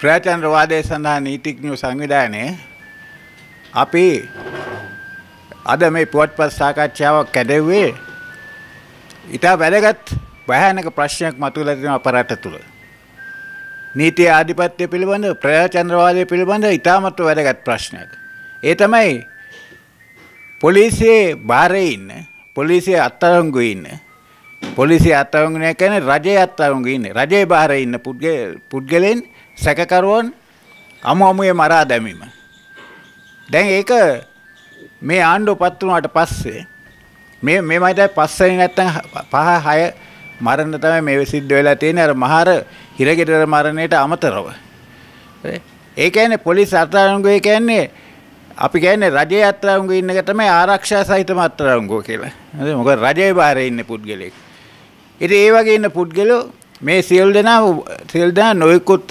ප්‍රාචන්ද්‍රවාදය සඳහා නීතිඥ සංවිධානය අපි අද මේ පුවත්පත් සාකච්ඡාවක් කැඩෙව්වේ ඉතා වැදගත් භයානක ප්‍රශ්නයක් මතුවලා තියෙනවා අප රට තුළ. නීතිය ආධිපත්‍ය පිළිබඳ ප්‍රජාචන්ද්‍රවාදය පිළිබඳ ඉතාමත් වැදගත් ප්‍රශ්නයක්. ඒ තමයි පොලිසියේ බාරේ ඉන්න, පොලිසියේ අත්අඩංගුවේ ඉන්න පොලිසිය අත්අඩංගුවනේ කියන්නේ රජයේ අත්අඩංගුවේ ඉන්නේ. රජයේ බාහිර ඉන්න පුද්ගලයන් සැකකරුවන් අමු අමුයේ මරා දැමීම. දැන් ඒක මේ ආණ්ඩුවපත් වුණාට පස්සේ මේ මේ මයිද පස්සේ නැත්තම් පහ හය මරණ තමයි මේ සිද්ධ වෙලා තියෙන්නේ අර මහර හිරගෙදර මරණයට අමතරව. ඒ කියන්නේ පොලිස් අත්අඩංගුවේ කියන්නේ අපි කියන්නේ රජයේ අත්අඩංගුවේ ඉන්න එක තමයි ආරක්ෂා සහිතම අත්අඩංගුව කියලා. හරි මොකද රජයේ බාහිර ඉන්න පුද්ගලෙක්. ඉතින් ඒ වගේ ඉන්න පුද්ගලෝ මේ සියලු දෙනා සියලු දෙනා නොයෙකුත්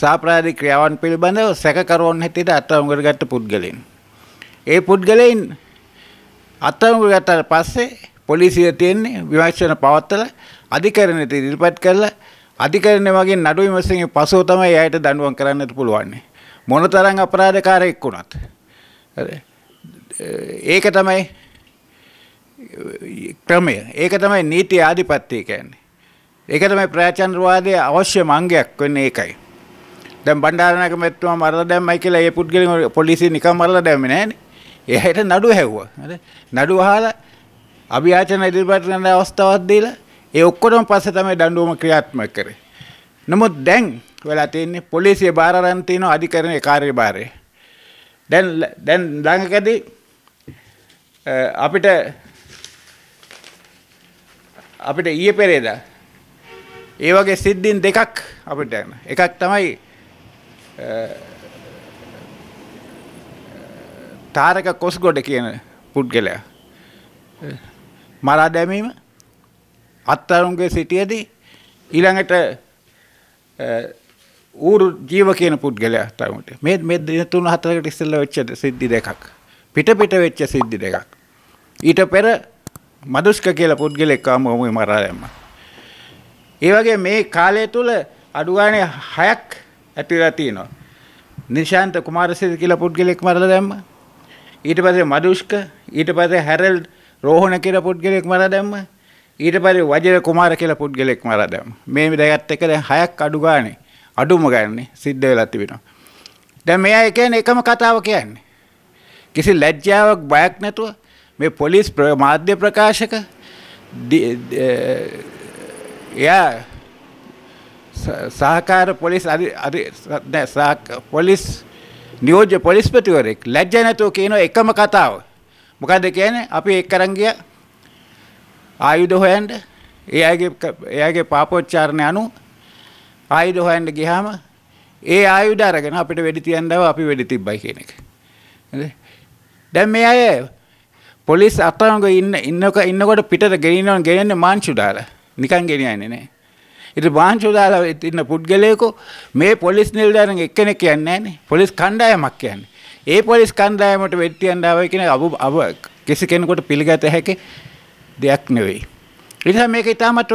සාපරාධික ක්‍රියාවන් පිළිබඳව සැකකරුවන් හැටියට අත්අඩංගුවට ගත්ත පුද්ගලයන්. ඒ පුද්ගලයන් අත්අඩංගුවට ගත්තාට පස්සේ පොලිසිය තියෙන්නේ විමර්ශන පවත්තලා අධිකරණයට ඉදිරිපත් කරලා අධිකරණය මගේ නඩු විමසීමේ පසුව තමයි එයාට දඬුවම් කරන්නට පුළුවන්. මොනතරම් අපරාධකාරයෙක් වුණත්. ඒක තමයි ක්‍රමය. ඒක තමයි නීති ආධිපත්‍ය කියන්නේ. ඒක තමයි ප්‍රජාතන්ත්‍රවාදයේ අවශ්‍ය මංගයක් වෙන්නේ ඒකයි. දැන් බණ්ඩාරනායක මැතිතුමා මරලා දැම්මයි කියලා ඒ පුද්ගලයා පොලිසිය නිකන් මරලා දැම්මේ නෑනේ. එයාට නඩු හැව්වා. හරි. නඩු අහලා අභියාචන ඉදිරිපත් කරන අවස්ථාවක් දීලා ඒ ඔක්කොටම පස්සේ තමයි දඬුවම ක්‍රියාත්මක කරේ. නමුත් දැන් වෙලා තියෙන්නේ පොලිසිය බාර අරන් තින අධිකරණයේ කාර්යභාරය. දැන් දැන් ළඟකදී අපිට අපිට ඊයේ පෙරේදා ඒ වගේ සිද්ධීන් දෙකක් අපිට එකක් තමයි තාරක කොස්ගොඩ කියන පුද්ගලයා මරා දැමීම අත්තරුන්ගේ සිටියේදී ඊළඟට ඌරු ජීව කියන පුද්ගලයා තමයි මේ මේ දින තුන හතරකට ඉස්සෙල්ලා වෙච්ච සිද්ධි දෙකක් පිට පිට වෙච්ච සිද්ධි දෙකක් ඊට පෙර මදුස්ක කියලා පුද්ගලෙක් ආවම ඔහුගේ මරා දැම්මා. ඒ වගේ මේ කාලය තුල අඩු ගානේ හයක් ඇතිලා තිනවා. නිශාන්ත කුමාරසිරි කියලා පුද්ගලෙක් මරලා දැම්මා. ඊට පස්සේ මදුස්ක, ඊට පස්සේ හැරල්ඩ් රෝහණ කියලා පුද්ගලෙක් මරලා දැම්මා. ඊට පස්සේ වජිර කුමාර කියලා පුද්ගලෙක් මරලා දැම්මා. මේ දෙයත් එක දැන් හයක් අඩු ගානේ අඩුම ගන්නේ සිද්ධ වෙලා තිබෙනවා. දැන් මෙයා කියන්නේ එකම කතාව කියන්නේ. කිසි ලැජ්ජාවක් බයක් නැතුව මේ පොලිස් මාධ්‍ය ප්‍රකාශක එයා සහකාර පොලිස් පොලිස් නියෝජ්‍ය පොලිස්පතිවරෙක් ලැජ්ජ නැතුව කියන එකම කතාව. මොකද කියන්නේ අපි එක් කරන් ගිය ආයුධ හොයන්න ඒ අයගේ එයාගේ පාපෝච්චාරණය අනු ආයුධ හොයන්න ගියාම ඒ ආයුධ අරගෙන අපිට වෙඩි තියන්නව අපි වෙඩි තිබ්බයි කියන එක. දැන් මේ අය පොලිස් අතරමක ඉන්න ඉන්නක ඉන්නකොට පිටට ගෙනිනවන ගෙනෙන්නේ මාංචු දාලා. නිකන් ගෙනියන්නේ නෑ. ඉතින් මාංචු දාලා ඉන්න පුද්ගලයෙකු මේ පොලිස් නිලධාරින් එක්කෙනෙක් කියන්නේ නෑනේ. පොලිස් කණ්ඩායමක් කියන්නේ. ඒ පොලිස් කණ්ඩායමට වෙට්ටියන් දාවයි කියන අබු අව කිසි කෙනෙකුට පිළිගත හැකි දෙයක් නෙවෙයි. නිසා මේක ඉතාමත්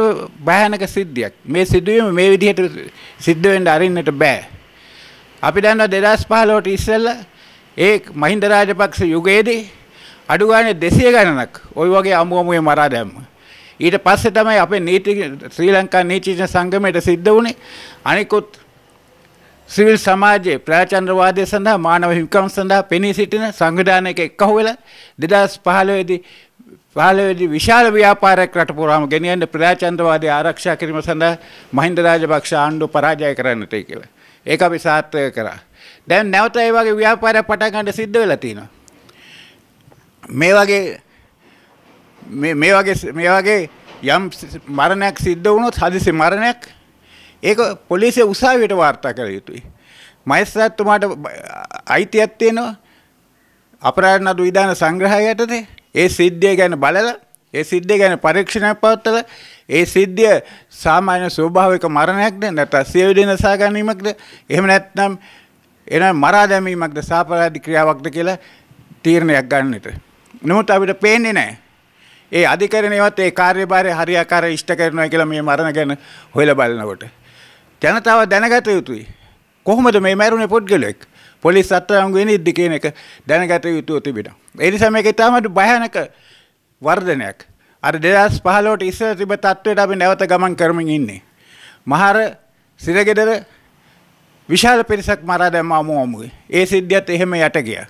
භයානක සිද්ධියක්. මේ සිදුවීම මේ විදිහට සිද්ධ වෙන්න අරින්නට බෑ. අපි දන්නවා 2015ට ඉස්සෙල්ලා ඒ මහින්ද රාජපක්ෂ යුගයේදී අඩු ගානේ 200 ගණනක් ওই වගේ අමුමුවේ මරා දැම්ම. ඊට පස්සේ තමයි අපේ නීති ශ්‍රී ලංකා නීතිඥ සංගමයට සිද්ධ වුණේ අනිකුත් සිවිල් සමාජයේ ප්‍රජාතන්ත්‍රවාදය සඳහා මානව හිමිකම් සඳහා පෙනී සිටින සංවිධානයක එක්කහු වෙලා 2015 දී පාලවේදී විශාල ව්‍යාපාරයක් රට පුරාම ගෙනියන්න ප්‍රජාතන්ත්‍රවාදී ආරක්ෂා කිරීම සඳහා මහින්ද රාජපක්ෂ ආණ්ඩුව පරාජය කරන්නටයි කියලා. ඒක අපි සාර්ථක කරා. දැන් නැවත ඒ වගේ ව්‍යාපාරයක් පටන් ගන්න සිද්ධ වෙලා තියෙනවා. මේ වගේ මේ වගේ මේ වගේ යම් මරණයක් සිද්ධ වුණොත් හදිසි මරණයක් ඒක පොලිසිය උසාවියට වාර්තා කළ යුතුයි. මහේස්ත්‍රාත්තුමාට අයිතියක් තියෙනවා අපරාධ නඩු විධාන සංග්‍රහය යටතේ ඒ සිද්ධිය ගැන බලලා ඒ සිද්ධිය ගැන පරීක්ෂණයක් පවත්වලා ඒ සිද්ධිය සාමාන්‍ය ස්වභාවික මරණයක්ද නැත්නම් සියවිදි නසා ගැනීමක්ද එහෙම නැත්නම් එනම් මරා දැමීමක්ද සාපරාධ ක්‍රියාවක්ද කියලා තීරණයක් ගන්නට නමුත් අපිට පේන්නේ නැහැ. ඒ අධිකරණයවත් ඒ කාර්යභාරය හරියාකාරව ඉෂ්ට කරනවා කියලා මේ මරණ ගැන හොයලා බලනකොට ජනතාව දැනගත යුතුයි. කොහොමද මේ මැරුණේ පොඩ්ගලෙක්? පොලිස් අත්අඩංගු වෙන්නේ ඉද්දි කියන එක දැනගත යුතුව තිබෙනවා. ඒ නිසා මේක ඉතාමත් භයානක වර්ධනයක්. අර 2015ට ඉස්සර තිබ තත්ත්වයට අපි නැවත ගමන් කරමින් ඉන්නේ. මහර සිරගෙදර විශාල පිරිසක් මරා දැම්ම අමු අමුවේ. ඒ සිද්ධියත් එහෙම යට ගියා.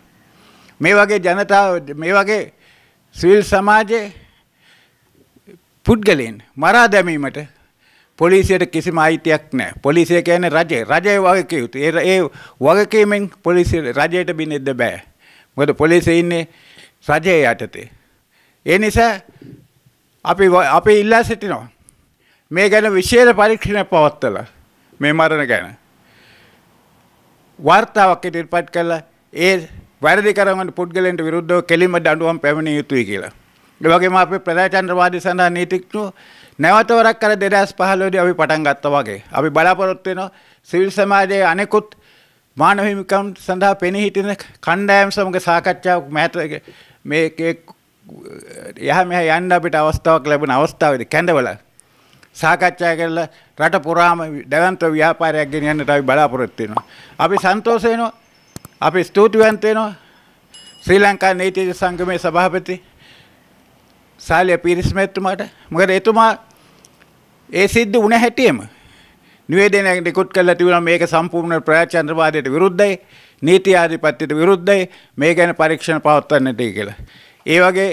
මේ වගේ ජනතාව මේ වගේ සිවිල් සමාජයේ පුද්ගලයන් මරා දැමීමට පොලිසියට කිසිම අයිතියක් නැහැ. පොලිසිය කියන්නේ රජය. රජය වගකීම් යුතු. ඒ ඒ වගකීමෙන් පොලිසිය රජයට බින්නෙද්ද බෑ. මොකද පොලිසිය ඉන්නේ රජය යටතේ. ඒ නිසා අපි අපි ඉල්ලා සිටිනවා. මේ ගැන විශේෂ පරීක්ෂණයක් පවත්වලා මේ මරණ ගැන. වාර්තාවක් ඉදිරිපත් කළා ඒ වැරදි කරන පුද්ගලයන්ට විරුද්ධව කෙලිම දඬුවම් පැමිණිය යුතුයි කියලා. ඒ වගේම අපේ ප්‍රජාතන්ත්‍රවාදී සඳහා නීතිඥයෝ නැවත වරක් අර 2015 දී අපි පටන් ගත්තා වගේ. අපි බලාපොරොත්තු වෙනවා සිවිල් සමාජයේ අනෙකුත් මානව හිමිකම් සඳහා පෙනී සිටින කණ්ඩායම් සමග සාකච්ඡාවක් මෑත මේකේ එහා මෙහා යන්න අපිට අවස්ථාවක් ලැබෙන අවස්ථාවේදී කැඳවලා සාකච්ඡා කරලා රට පුරාම දැවන්ත ව්‍යාපාරයක් ගෙනියන්නට අපි බලාපොරොත්තු වෙනවා. අපි සන්තෝෂ වෙනවා අපි ස්තුතිවන්ත වෙනවා ශ්‍රී ලංකා නීතිජ සංගමේ සභාපති සාලිය පීරිස් මහත්මයාට. මොකද එතුමා ඒ සිද්ධ වුණ හැටියෙම නිවේදනයක් නිකුත් කරලා තිබුණා මේක සම්පූර්ණ ප්‍රජාතන්ත්‍රවාදයට විරුද්ධයි, නීති ආධිපත්‍යයට විරුද්ධයි, මේ ගැන පරීක්ෂණ පවත්වන්නටයි කියලා. ඒ වගේ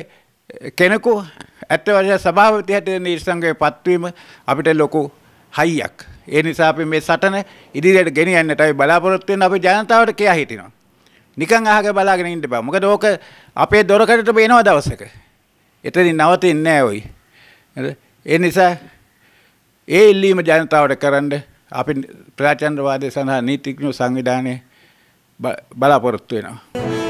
කෙනෙකු ඇත්ත වශයෙන් සභාපති හැටියට නීති සංගමේ පත්වීම අපිට ලොකු හයියක්. ඒ නිසා අපි මේ සටන ඉදිරියට ගෙනියන්නටයි බලාපොරොත්තු වෙන අපේ ජනතාවට කියා හිටිනවා. නිකන් අහක බලාගෙන ඉන්න බෑ. මොකද ඕක අපේ දොරකඩට බේනවා දවසක. එතනින් නවතින්නේ නෑ ඔයි. ඒ නිසා ඒ ඉල්ලීම ජනතාවට කරන්න අපි ප්‍රජාතන්ත්‍රවාදය සඳහා නීතිඥ සංවිධානය බලාපොරොත්තු වෙනවා.